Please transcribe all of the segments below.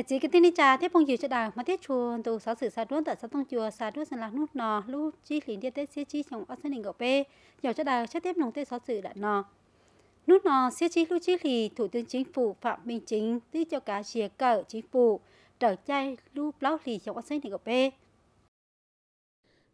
nè chỉ cái tin đi cha tiếp phong chiều cho đào mà tiếp chuồn tù sáu sự sa đuốt tại sáu thông chùa sa đuốt sân lạc nút nò lúc chi liền đi tết xế chi trong ở sân đình gạo bê dầu cho đào cho tiếp nông tết sáu sự đã nò nút nò xế chi lúc chi lì thủ tướng chính phủ phạm minh chính tư cho cả chìa cờ chính phủ trở chay lúc lão lì trong ở sân đình gạo bê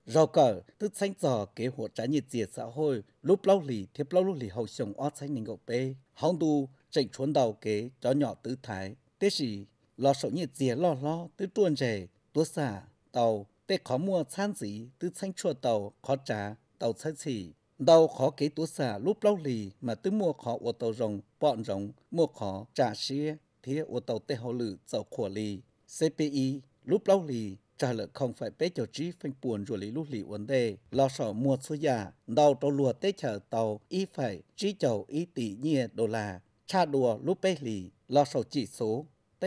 rau cờ tức xanh giò kế hộ trái nhiệt diệt xã hội lúc lão lì thiếp lão lì hậu sông ở sân đình gạo bê hóng tu chạy chuồn đầu kế cho nhỏ tứ thái tết gì lo sợ nhiệt dìa lo lo tứ tuôn rể tố xả tàu tê khó mua chán gì tứ xanh chua tàu khó trả tàu xanh xỉ đầu khó kế tố xả lúc lâu lì mà tứ mua khó ô tàu rồng bọn rồng mua khó trả xia thế ô tàu tê hồ lử dầu khổ lì CPI lúc lâu lì trả lời không phải bé cho trí phanh buồn rồi lý lúc lì vấn đề lo sợ mua số giả đầu tàu lùa tê chở tàu y phải trí chầu y tỷ nhia đô la cha đùa lúc bé lì lo sợ chỉ số T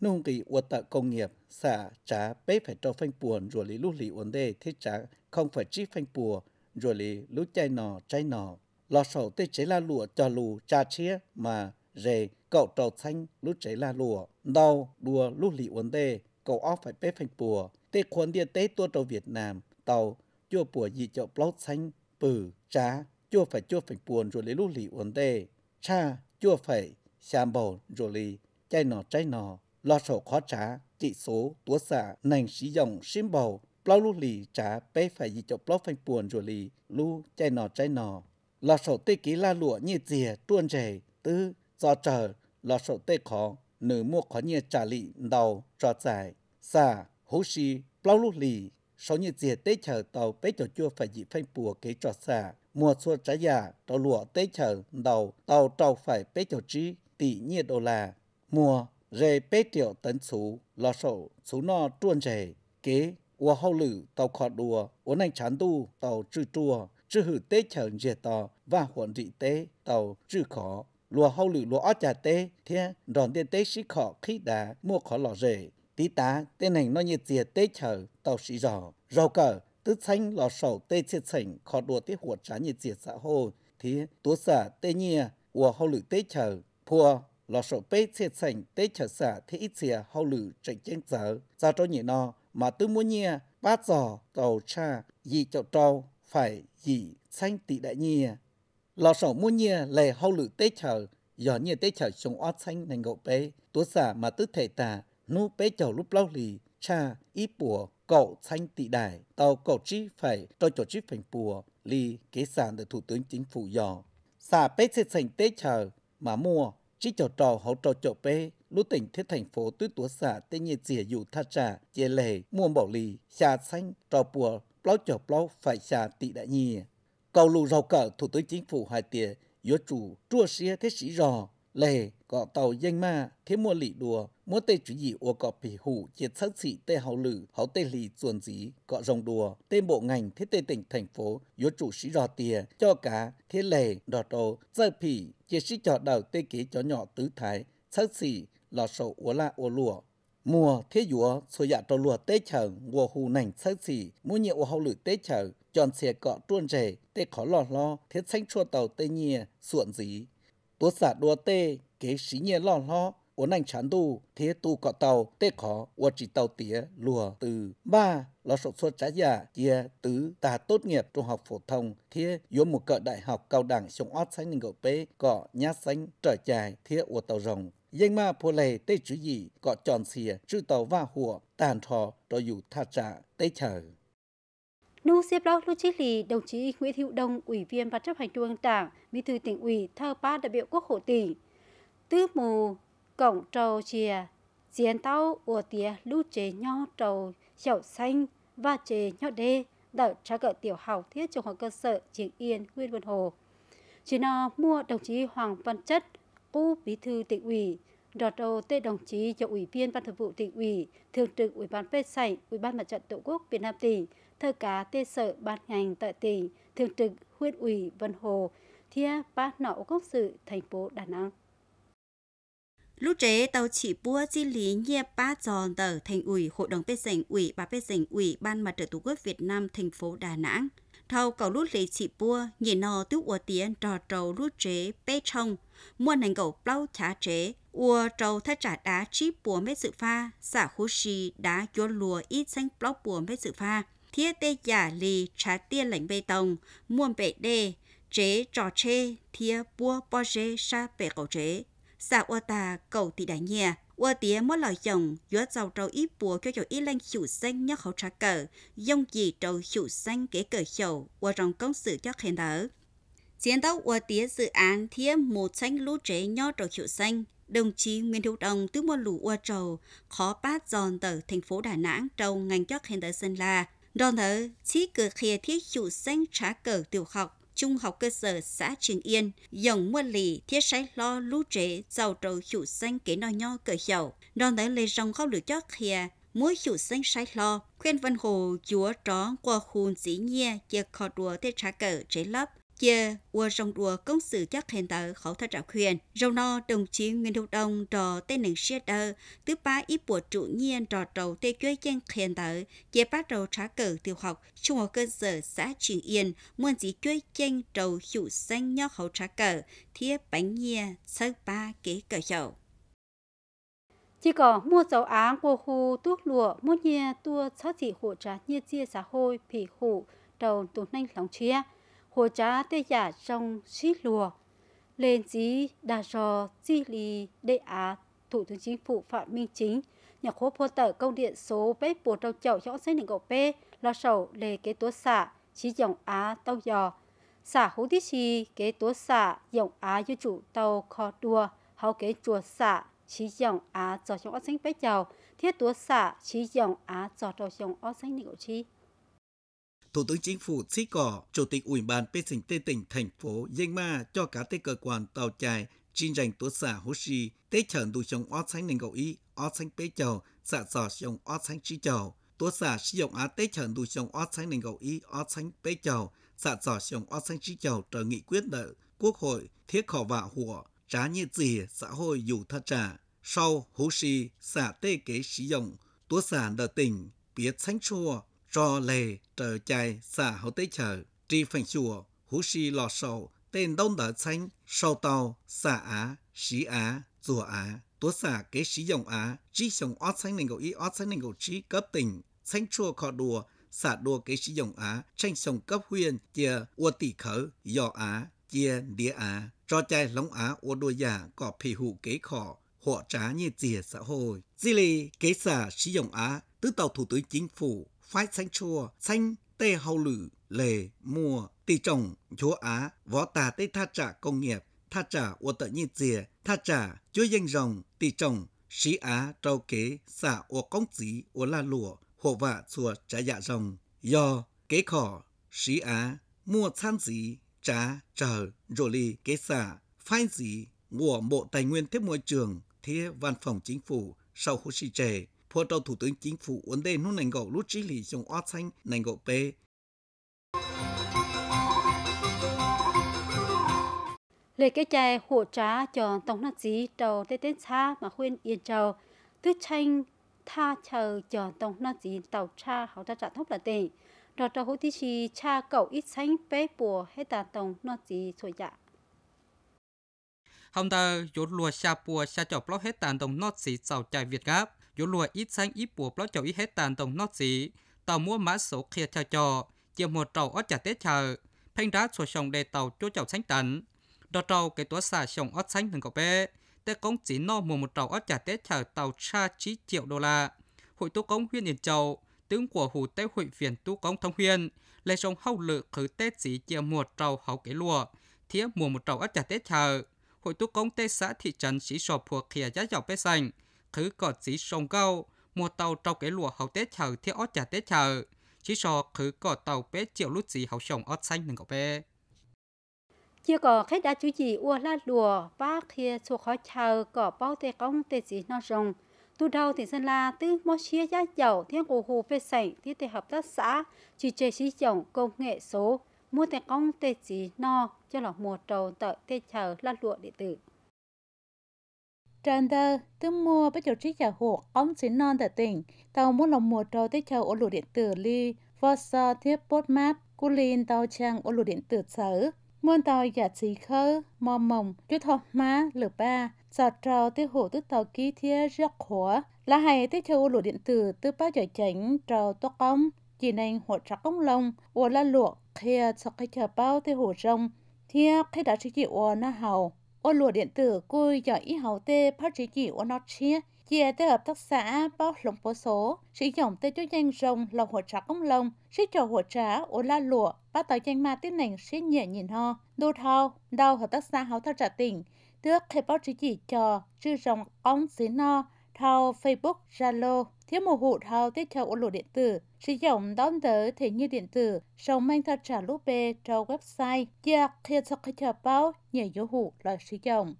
nông kỳ uất tạ công nghiệp xả trả bế phải cho phanh buồn rồi lý lúc lý ổn đề thế trả không phải chi phanh bùa rồi lý lúc chai nò chai nò lò sầu tê chế la lụa cho lù cha chia mà rề cậu trầu xanh lúc chế la lụa đau đùa lúc lý ổn đề cậu ó phải bế phanh bùa tê khuôn địa tế tua trầu Việt Nam tàu chua bùa dị cho blog xanh bử trá chua phải chua phanh buồn rồi lý lúc lý ổn đề cha chua phải xàm bầu rồi lý chai nò chai nò lo sổ khó trả chỉ số tua xả nành sử dụng sim bầu bao lưu lì trả bé phải gì cho bao phanh buồn rồi lì lu chạy nọ chạy nọ lo sổ tê ký la lụa như dìa tuôn rề tư do chờ lo sổ tê khó nữ mua khó như trả lì đầu trò giải xả hú si bao lưu lì số như dìa tê chờ tàu bé cho chua phải gì phanh buồn kế trò xả mùa xua trái giả tàu lụa tê chờ đầu tàu trâu phải bé cho trí tỷ nhiệt đồ là mùa rồi bê tiểu tấn chú là sổ chú nọ tuôn rể kế ua hậu lử tàu khó đùa uốn anh chán đu tàu trừ chùa trừ hử tế chở dệt tò và huấn dị tế tàu trừ khó lùa hậu lử lùa ót trà tế thế đòn tiền tế sĩ khó khí đá mua khó lò rể tí tá tên hành nó nhiệt diệt tế chờ tàu sĩ giỏ rau cờ tứ xanh lò sổ tế chiết sảnh khó đùa tế huột trá nhiệt diệt xã hồ thế tố xả tế nhia ua hậu lử tế chờ phùa lò sổ bê chê sành tế chở xả thế ít xìa hậu lử chạy chênh giờ ra cho nhị nọ mà tư mua nhia ba giò tàu cha dì chậu trâu phải dì xanh tị đại nhia lò sổ mua nhia lề hậu lử tế chở giờ nhia tế chở chống ót xanh nành gậu bê tố xả mà tư thể tà nu bê chậu lúc lâu lì cha ít bùa cậu xanh tị đại tàu cậu chi phải cho chỗ chi phành bùa lì kế sản được thủ tướng chính phủ dò xả bê chê sành tế chở mà mua chỉ chào trò hỗ trợ chỗ bê lũ tỉnh thiết thành phố tuyết túa xã tê nhiệt dìa dù tha trà chia lề mua bảo lì xà xanh trò bùa plau chở plau phải xà tị đại nhì cầu lù rào cờ thủ tướng chính phủ hải tìa yếu chủ chua xia thế sĩ rò lề cọ tàu danh ma thế mua lì đùa mỗi tê chủ gì ua cọp phỉ hủ chia sắc sĩ tê hậu lử hậu tê lì chuồn dí cọ rồng đùa tê bộ ngành thế tê tỉnh thành phố yếu chủ sĩ rò tiề, cho cá thế lề đỏ đồ dơ phỉ chia sĩ trò đầu tê kế chó nhỏ tứ thái sắc sĩ lò sổ ua la ua lùa mùa thế dúa số dạ trò lùa tê chờ mùa hù nành sắc sĩ mỗi nhiều ua hậu lử tê chờ chọn xe cọ tuôn rề tê khó lò lo thế xanh chua tàu tê nhìa suộn dí tua xả đùa tê kế sĩ nhẹ lò lo uốn anh chán tu thế tu cọ tàu tê khó uốn chỉ tàu tía lùa từ ba lo sổ xuất trái giả chia tứ ta tốt nghiệp trung học phổ thông thế yếu một cỡ đại học cao đẳng sống ót sánh ngộ pê cọ nhát sánh trở chài thế uốn tàu rồng danh ma phô lề tê chữ gì cọ tròn xìa chữ tàu va hùa tàn thò rồi dù tha trả tê chờ Nu xếp lót lưu chí lì, đồng chí Nguyễn Hữu Đông, Ủy viên Ban chấp hành Trung ương Đảng, Bí thư tỉnh ủy, thơ ba đại biểu Quốc hội tỉnh. Tư mù cổng trầu chìa chiến tàu ủa tía lũ chế nho trầu chậu xanh và chế nho đê đỡ tra cỡ tiểu học thiết trung học cơ sở Trường Yên, huyện Vân Hồ. Chỉ nó mua đồng chí Hoàng Văn Chất, cũ bí thư tỉnh ủy, đọt đầu tê đồng chí cho ủy viên ban thường vụ tỉnh ủy, thường trực ủy ban phê sảnh, ủy ban mặt trận tổ quốc Việt Nam tỉnh, thơ cá tê sở ban ngành tại tỉnh, thường trực huyện ủy Vân Hồ, thia ba nọ quốc sự thành phố Đà Nẵng. Lúc trẻ tàu chỉ bua di lý nhia ba giòn tờ thành ủy hội đồng bê dành ủy bà bê dành ủy ban mặt trận tổ quốc Việt Nam thành phố Đà Nẵng. Thâu cầu lúc lấy chỉ bua nhìn nò tiếp ua tiền trò trầu lúc trẻ bê trong mua nành cầu plau trả trẻ ua trầu thắt trả đá chip bua mấy sự pha xả hô xì đá cho lùa ít xanh plau bua mấy sự pha thiết tê giả lì trả tiền lãnh bê tông muôn bệ đê chế trò chê thiê bua bò chê sa bệ cầu chế xã ô ta cầu thị đại nhà ô tía mỗi loại dòng giữa giàu trâu ít bùa cho cho ít lên chủ xanh nhớ khẩu trả cờ dòng gì trâu chủ xanh kế cờ chầu ô rong công sự cho khen đỡ chiến đấu ô tía dự án thiết một xanh lũ trẻ nho trâu chủ xanh đồng chí Nguyễn Hữu Đồng tướng mua lũ ô trầu khó bát giòn tờ thành phố Đà Nẵng trâu ngành cho khen đỡ Sơn La đòn thở chỉ cửa khía thiết chủ xanh trả cờ tiểu học trung học cơ sở xã Trường Yên, dòng mua lì thiết sái lo lú trẻ giàu trầu hiệu xanh kế no nho cờ hiệu, đòn tới lê rong khóc lửa chót khìa, mỗi hiệu xanh sái lo, khuyên văn hồ chúa tró qua khùn dĩ nhia, chia khó đùa thế trả cờ trái lấp, kia và rong đùa công sự chắc hiện tại khẩu thật trả khuyên rong no đồng chí Nguyễn hữu Đông trò tên nền xe đơ thứ ba ít buộc chủ nhiên trò trầu tê chơi chân hiện tại chế bắt đầu trả cờ tiểu học trung học cơ sở xã Trường Yên muôn gì chơi chân trầu hiệu xanh nho khẩu trả cờ thiết bánh nhia sơ ba kế cờ chậu chỉ có mua dầu áng của khu tuốt lụa mua nhia tua sáu chỉ hỗ trợ như chia xã hội phỉ hủ trầu tù nhanh lòng chia hồ trá tê giả trong xí lùa lên dí đà rò di lì đệ á thủ tướng chính phủ phạm minh chính nhà khố phô tờ công điện số bếp bồ đầu chậu chọn sách nền gậu bê lo sầu lề kế tố xạ chí dòng á tàu giò xả hú tí chi kế tố xạ dòng á cho chủ tàu kho đua hào kế chùa xạ chí dòng á cho chọn sách bếp giàu thiết tố xạ chí dòng á cho tàu chọn sách nền gậu chi Thủ tướng Chính phủ Xí Cỏ, Chủ tịch Ủy ban Bê Sinh Tê tỉnh thành phố Dênh Ma cho cả tê cơ quan tàu chài chính rành tố xã hô si tê chẩn đủ trong ót sánh nền gậu ý ót sánh bế chầu xạ sò trong ót sánh chi chầu tố xã sử dụng á tê chẩn đủ trong ót sánh nền gậu ý ót sánh bế chầu xạ sò trong ót sánh chi chầu trở nghị quyết nợ quốc hội thiết khỏ vạ hùa trá như gì xã hội dù thật trả sau hô si xã tê kế sử dụng tố xã nợ tỉnh biết sánh chua cho lề trở chạy xã hậu tế chở tri phần chùa hú si lò sầu tên đông đỡ xanh sầu tàu xã á xí á chùa á tố xã kế sĩ dòng á chi sông ót xanh nền gầu y ót xanh nền gầu trí cấp tỉnh xanh chùa khọ đùa xã đùa kế sĩ dòng á tranh sông cấp huyền chia ua tỷ khở dò á chia đĩa á cho chạy lóng á ua đùa già có phì hụ kế khọ họ trá như chìa xã hội. di lì kế xã sĩ dòng á, tứ tàu thủ tướng chính phủ phái xanh chùa xanh tê hầu lử, lề, mùa, tỷ trồng, chúa á, võ tà tê tha trả công nghiệp, tha trả ua tợ nhi dìa, tha trả chúa danh rồng, tỷ trồng, sĩ á, trâu kế, xả ua công dí, ua la lụa, hộ vạ chùa trả dạ rồng, do, kế khỏ, sĩ á, mua san dí, trá, trở, rô lì, kế xả, phái dí, của Bộ Tài nguyên Thế môi trường, thế Văn phòng Chính phủ sau Hồ Sĩ Trề phó trao thủ tướng chính phủ vấn đề nút nành gầu lút trí lý trong oát xanh nành gầu bê lệ cái chai hỗ trá cho tổng nát dí đầu tết tết xa mà khuyên yên trầu tứ tranh tha chờ cho tổng nát dí tàu cha hậu ta trả thốc là tệ đó trò hữu tí chi cha cậu ít xanh bế bùa hết tà tổng nát dí sổ dạ Hôm tờ dốt lùa xa bùa xa chọc lóc hết tàn tổng nát dí sầu chạy việt gáp dù lùa ít xanh ít bùa bao chậu ít hết tàn tổng nót gì tàu mua mã số kia cho chờ, chiều một tàu ớt chả tết chờ phanh đá sổ sông đề tàu chỗ chậu xanh tấn đo tàu cái tua xả sông ớt xanh từng cậu bé tết công chỉ no mùa một tàu ớt chả tết chờ tàu xa chín triệu đô la hội tu công huyên yên châu tướng của hồ tế hội viện tu công thông huyên, lấy sông hậu lự khử tết chỉ chiều một tàu hậu cái lùa thiết mùa một tàu ớt chả tết chờ hội tu công tê xã thị trấn sĩ sọp thuộc kia giá dọc bế xanh khứ có chỉ sông câu mua tàu trong cái lùa hậu tế chờ theo ót trả tế chờ chỉ so khứ có tàu bé triệu lút gì hậu sông ót xanh đừng có bé chưa có khách đã chú gì ua la lùa bác kia số khó chờ có bao tê công tê gì nó rồng tu đầu thì dân la tư mô chia giá dầu thiên cổ hồ phê sảnh thiết tê hợp tác xã chỉ chế sĩ chồng công nghệ số mua tê công tê gì no cho là mùa trầu tợ tê chờ la lụa điện tử Trần tờ, tư mua bắt đầu trích trả hộ ống chính non tại tỉnh, tàu muốn lòng mùa trâu tích châu ô lũ điện tử ly, vò sơ thiết bốt mát, cú linh tàu trang ô lũ điện tử sở. muốn tàu giả trí khơ, mò mỏng, chú thọ má, lửa ba, giọt trâu tích hộ tức tàu ký thiết rất khóa. Là hay tích châu ô lũ điện tử tư bác giờ tránh trâu tốt ông, chỉ nên hộ trắc ông lông, ô la luộc, khía cho cái chờ bao tích hộ rông, thiết khi đã trích trị ô na hầu ô lùa điện tử cùi cho y hậu tê phát trí chỉ ô nó chia chia tới hợp tác xã bao lồng bố số sử dụng tê cho danh rồng lồng hồ trà công lồng sử cho hồ trà ô la lụa ba tàu danh ma tiết nền sẽ nhẹ nhìn ho đô thao đau hợp tác xã hậu thao trà tỉnh tước khai báo chỉ chỉ cho chư rồng ống xí no thao Facebook, Zalo, thiếu một hụt thao tiết theo ổn lộ điện tử, sử dụng đón tờ thể như điện tử, sống mang thật trả lúc bê cho website, chia khi cho khách chờ bao nhờ dấu hụ là sử dụng.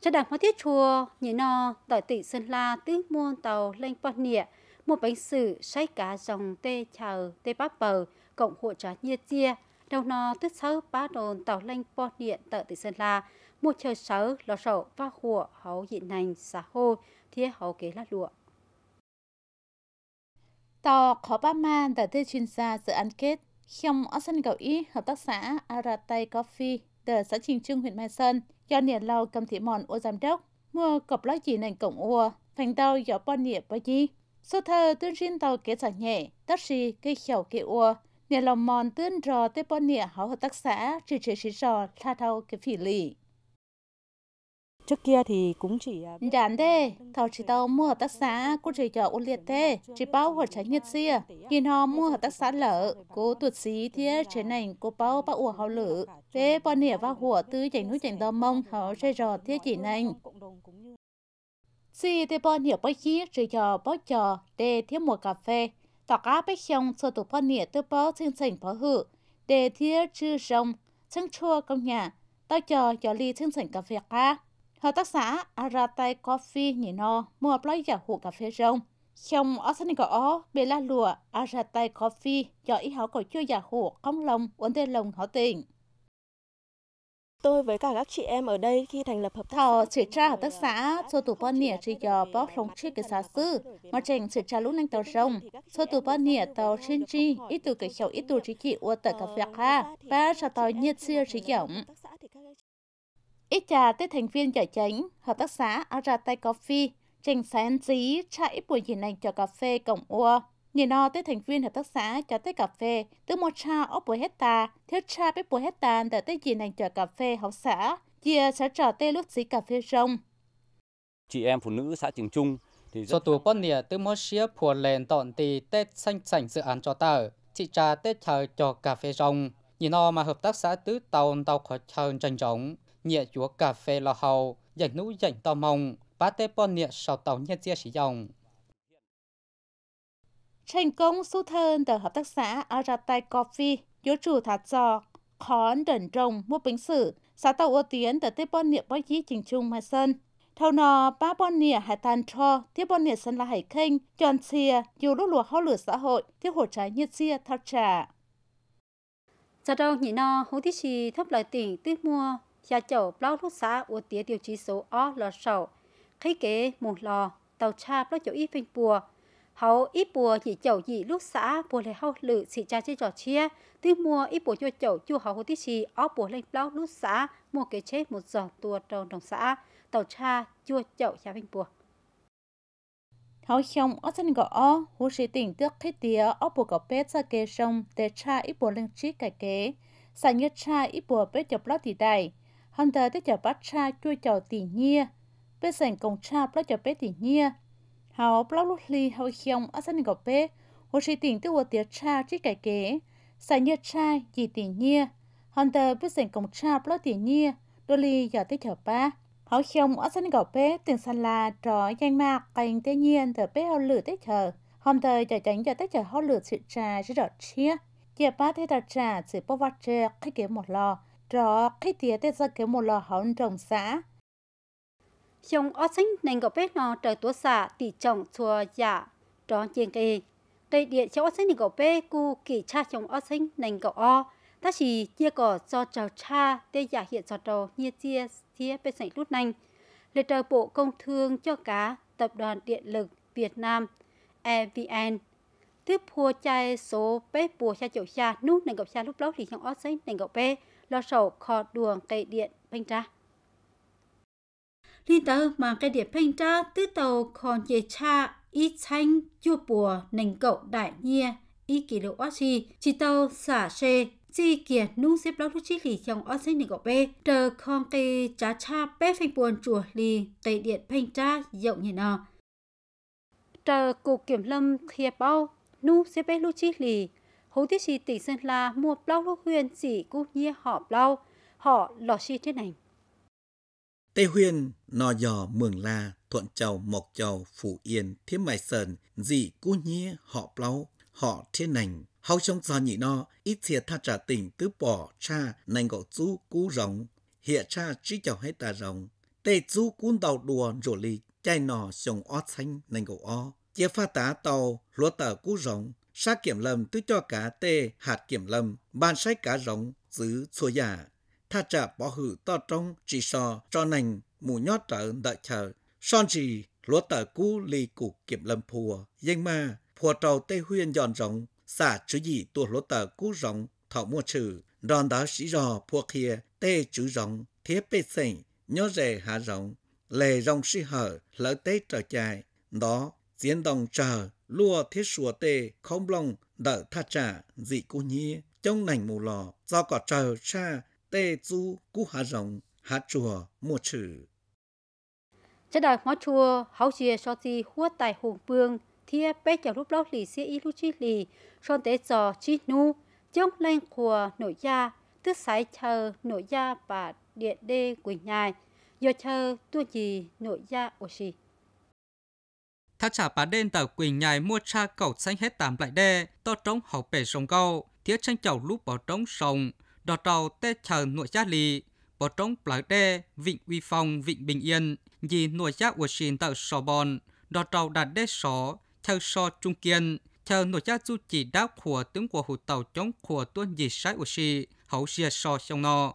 Cho đảng hóa tiết chùa, nhảy no đòi tỷ Sơn La tứ môn tàu lên bọt nịa, một bánh sử say cá dòng tê chào tê bắp bờ, cộng hộ trả như chia, đầu no tức sáu bá đồn tàu lên bọt điện tợ tỷ Sơn La, một trời sở lọ sổ và hùa hậu dị nành xã hồ thiết hậu kế lát lụa. Tò khó ba ma đã tư chuyên gia dự án kết ở sân cầu ý Hợp tác xã aratay Coffee, từ xã Trình trương huyện Mai Sơn, do nhà lao cầm thị mòn ô giám đốc, mua cọc lá chỉ nành cổng ua thành tàu gió bon nịa bao chi. Số thơ tuyên riêng tàu kế giả nhẹ, tắc xì cây khẩu kế ua nhà lòng mòn tuyên rò tới bon nịa hảo hợp tác xã, trì trì trì rò, tha thao kế phỉ lì. Trước kia thì cũng chỉ... Đán thế, thảo chỉ tàu mua hợp tác xã, cô chỉ cho ôn liệt thế, chỉ bao hợp trái nhiệt xìa. Nhìn họ mua hợp tác xã lỡ, cô tuột xí thế, chế này cô bao bao ủa họ lử. Thế bọn nỉa vào hủa tư chảnh núi chảnh tàu mông, họ sẽ rò thế chỉ này. Xì thế bọn nỉa bác chí, chỉ cho bác trò, để thiết mua cà phê. Tỏ cá bác xong, sơ tụ bọn nỉa tư bó xin sảnh phó hử, để thiết chư rong, chân chua công nhà. Tao chờ cho ly chân sảnh cà phê khác. Hợp tác xã Aratai Coffee nhỉ no mua play giả hụ cà phê rông Trong ở sân có ó, bê la lùa Aratai Coffee cho ý hảo cổ chưa giả hụ công lòng ổn tê lòng họ tình Tôi với cả các chị em ở đây khi thành lập hợp tác xã. chỉ tra hợp tác xã, số tù bó nỉa chỉ dò bó không chi cái xã sư. Mà chẳng chỉ tra lúc nâng tàu rong, số tù bó nỉa tàu xin chi, ít tù cái khẩu ít tù chỉ chỉ ua tờ cà phê ờ, ha. Ba cho tàu nhiệt siêu chỉ dọng ít trà tới thành viên giải chánh, hợp tác xã Arate Coffee, trình sáng dí chạy buổi gì này cho cà phê cổng ua. Nhìn no tới thành viên hợp tác xã cho tới cà phê, từ một trà ở buổi hecta, thiếu trà bếp buổi hecta đã tới gì này cho cà phê học xã, chia sẽ trò tê lúc dí cà phê rong. Chị em phụ nữ xã Trường Trung thì do tù bón nìa từ một xía phùa lèn tọn tì tết xanh sảnh dự án cho ta chị trà tết chờ cho cà phê rong nhìn no mà hợp tác xã tứ tàu tàu khỏi chờ tranh rộng nhẹ chúa cà phê lò hầu, dành nũ dành tàu mông, bá tê bon nhẹ sào tàu nhẹ chia sử dòng Thành công su thân từ hợp tác xã Aratai Coffee, yếu chủ thả giò khón đẩn trồng mua bình sử, xã tàu ưu tiến từ tê bon nhẹ bó dí trình chung mai sơn. Thâu nò ba bon nhẹ hải tàn trò, tiếp bon nhẹ sân là hải khênh, tròn xìa, dù lúc lùa hó lửa xã hội, tiếp hồ trái nhiệt xìa thao trà. Giờ đâu nhị nò hú tí chi thấp lại tỉnh tiếp mua nhà chỗ bao lúc xã ủa tía tiêu chí số ó lò sầu khi kế một lò tàu cha bao chỗ ít phình bùa hầu ít bùa chỉ chỗ gì lúc xã bùa lấy hậu lự xị cha chơi trò chia tư mua ít bùa cho chỗ chu hầu hồ tí xì ó bùa lên bao lúc xã mua kế chế một giò tua trong đồng xã tàu cha chua chỗ nhà phình bùa Hầu xong ở trên gò o, hú sĩ tỉnh tước thế tía ó bùa gõ bếp ra kê sông, để cha ít bùa lên trí cái kế. Sản nhất cha ít bùa bếp chọc lót thì đại hôm thờ tới chợ bát cha chui chợ tỷ nhia bê sành công cha bá chợ bê tỷ nhia hào bá lúc ly hào khiong ở sân gọt bê hồ sĩ tỉnh tư hồ tiệt cha chỉ cải kế sài nhia cha gì tỷ nhia hôm thờ bê sành công cha bá tỷ nhia đôi ly giờ tới chợ ba hào khiong ở sân gọt bê tiền sàn là trò danh mạc cành tây nhiên tờ bê hào lử tới chợ hôm thờ chợ tránh giờ tới chợ hào lử sự trà chỉ đọt chia chia ba thế thật trà sự bao vắt chè khách kế một lò trò khi tía tê ra kéo một lò hón trồng xã. Trong ớt xanh nền gọc bếp nó trời tố xả tỷ trọng chùa giả dạ tròn chiên kê. Đây điện cho ớt xanh nền gọc bếp cu kỳ cha trong ớt xanh nền gọc o. Ta chỉ chia cỏ cho cháu cha tê giả hiện cho trò như chia chia bên sảnh lút nành. Lê trời bộ công thương cho cá Tập đoàn Điện lực Việt Nam EVN tiếp phua chai số bếp bùa cha chậu cha nút nền gọc cha lúc lâu thì trong ớt xanh nền gọc bếp lo sầu kho đường cây điện phanh Tra. liên tờ mà cây điện phanh Tra tư tàu còn dễ cha ít chanh chua bùa nành cậu đại nhia ít kỷ lục oa chi chỉ tàu xả xe chi kiệt nung xếp lót chi lì trong oa xe nành cậu bê chờ con cây trá cha bê phanh buồn chùa lì cây điện phanh Tra dậu như nào. Chờ cục kiểm lâm khía bao nung xếp bê lú chi lì hú tiết sĩ tỉnh Sơn La mua bao lúc huyền chỉ cú nhia họ bao, họ lọ chi trên ảnh. Tây Huyền, Nò Giò, Mường La, Thuận Chầu, Mộc Chầu, Phủ Yên, thiết Mài Sơn, Dị, Cú Nhia, Họ Plau, Họ Thiên Nành, Hau Trong Giò Nhị No, Ít thiệt Tha trả Tỉnh, Tứ Bỏ, Cha, Nành Gọ Chú, Cú Rồng, hiện Cha, Trí Chầu Hay ta Rồng, Tê Chú, Cún Tàu Đùa, Rổ Lì, Chai Nò, Sông Ót Xanh, Nành Gọ O, Chia Pha Tá Tàu, Lúa Tờ Cú Rồng, sát kiểm lâm tư cho cả tê hạt kiểm lâm ban sách cả rống giữ xua giả tha trả bỏ hử to trong chỉ so cho nành mù nhót trở đợi chờ son chỉ lúa tờ cú lì cục kiểm lâm phùa danh ma phùa trầu tê huyên giòn rộng xả chữ gì tua lúa tờ cú rộng thọ mua trừ đòn đá sĩ rò phùa kia tê chữ rộng thế bê sảnh nhó rề hạ rộng lề rộng sĩ hở lỡ tê trở chài đó diễn đồng chờ lúa thế sủa tê không lòng đỡ tha trả dị cô nhi trong nành mù lò do cỏ trời cha tê du cú hà rồng hạ chùa mùa chữ chế đại hóa chùa hậu chia so ti hua tài hùng vương thia bé chào lúc lót lì xia y lu chi lì son tế giò chi nu chống lên của nội gia tức sái chờ nội gia và điện đê quỳnh nhài giờ chờ tu gì nội gia oxy thác trả bán đen tàu quỳnh nhài mua cha cầu xanh hết tạm lại đê, to trống hậu bể sông câu, thiếu tranh chầu lúc bỏ trống sông, đò trầu tê chờ nội giá lì, bỏ trống lại đê, vịnh uy phong, vịnh bình yên, dì nội giá của xin tàu sò bòn, đò trầu đạt đê sò, theo sò trung kiên, theo nội giá du chỉ đáp của tướng của hụt tàu chống của tuân dì sái của xì, hậu xìa sò sông nọ.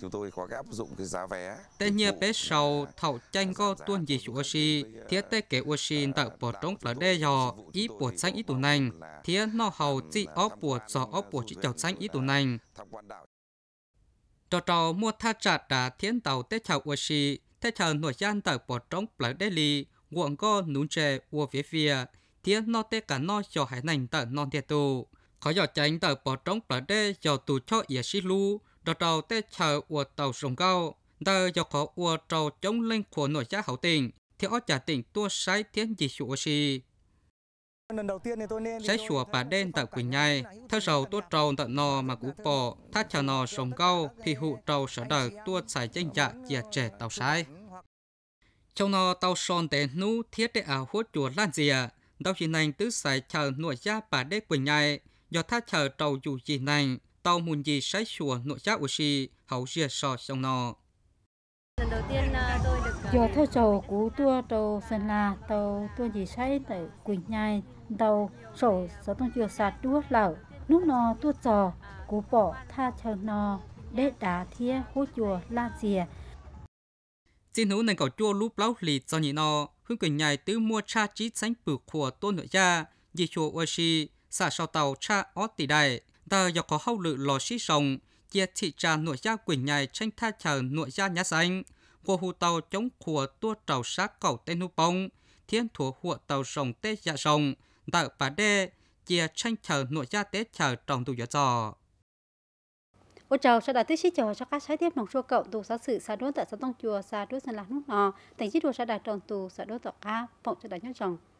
Chúng tôi có cái áp dụng cái giá vé. Tenya pesau thảo tranh có tuân gì chủ oshi, thiết tê kế oshi tại bộ trống phá đê dò, ý bộ xanh ý tù nành, thiết nó hầu chi ó bộ dò ó bộ chỉ chào xanh ý tù nành. Trò trò mua tha chặt đã à, thiên tàu tê chào oshi, tê chào nội gian tại bộ trống phá đê lì, nguồn có nún trè ua phía phía, thiết nó tê cả nó cho hải nành tại non thiệt tù. Khó dò tránh tại bộ trống phá đê dò tù cho yà shi lưu, đó tàu tê chờ của tàu sông cao đờ do khó của tàu chống lên của nội gia hậu tình thì ở trả tỉnh tua sái thiên dị sụa xì lần đầu tiên thì tôi nên sẽ chùa bà đen tại quỳnh nhai theo sầu tua trâu tận nò mà cú bò thắt chờ nò sông cao thì hụ trâu sở đời tua sải tranh dạ chia trẻ tàu sái trong nò tàu son tế nú thiết để ảo hốt chùa lan dìa tàu chỉ nành tứ sải chờ nội gia bà đế quỳnh nhai do thắt chờ trâu dù chỉ nành tàu mùn gì sái chùa nội giác của si hậu dìa sò sông nò Lần đầu tiên à, tôi Giờ theo chầu cú tua tàu sân là tàu tua gì sái tại quỳnh nhai tàu sổ sở tông chiều sạt đua lẩu nước nò tua trò cú bỏ tha chờ nò để đá thiê hố chùa la dìa xin hữu nền cầu chùa lúc lão lì cho nhị nò hương quỳnh nhai tứ mua cha chí sánh bự của tôn nội gia di chùa oashi xả sau tàu cha ót tỷ đại tờ dọc có hậu lự lò xí sông, chia thị trà nội gia quỳnh nhài tranh tha chờ nội gia nhá xanh, của hù tàu chống khùa tua trào sát cầu tên hù bông, thiên thủ hùa tàu sông tê dạ sông, tạo bà đê, chia tranh chờ nội gia tế chờ trong tù gió giò. Ô chào, sau đó tư sĩ chờ cho các trái tiếp nồng chua cậu tù xã sự xã đốn tại xã tông chùa xã đốn dân lạc nước nò, tỉnh chí đùa xã đà tròn tù xã đốn tỏ ca, phòng cho đá nhớ chồng.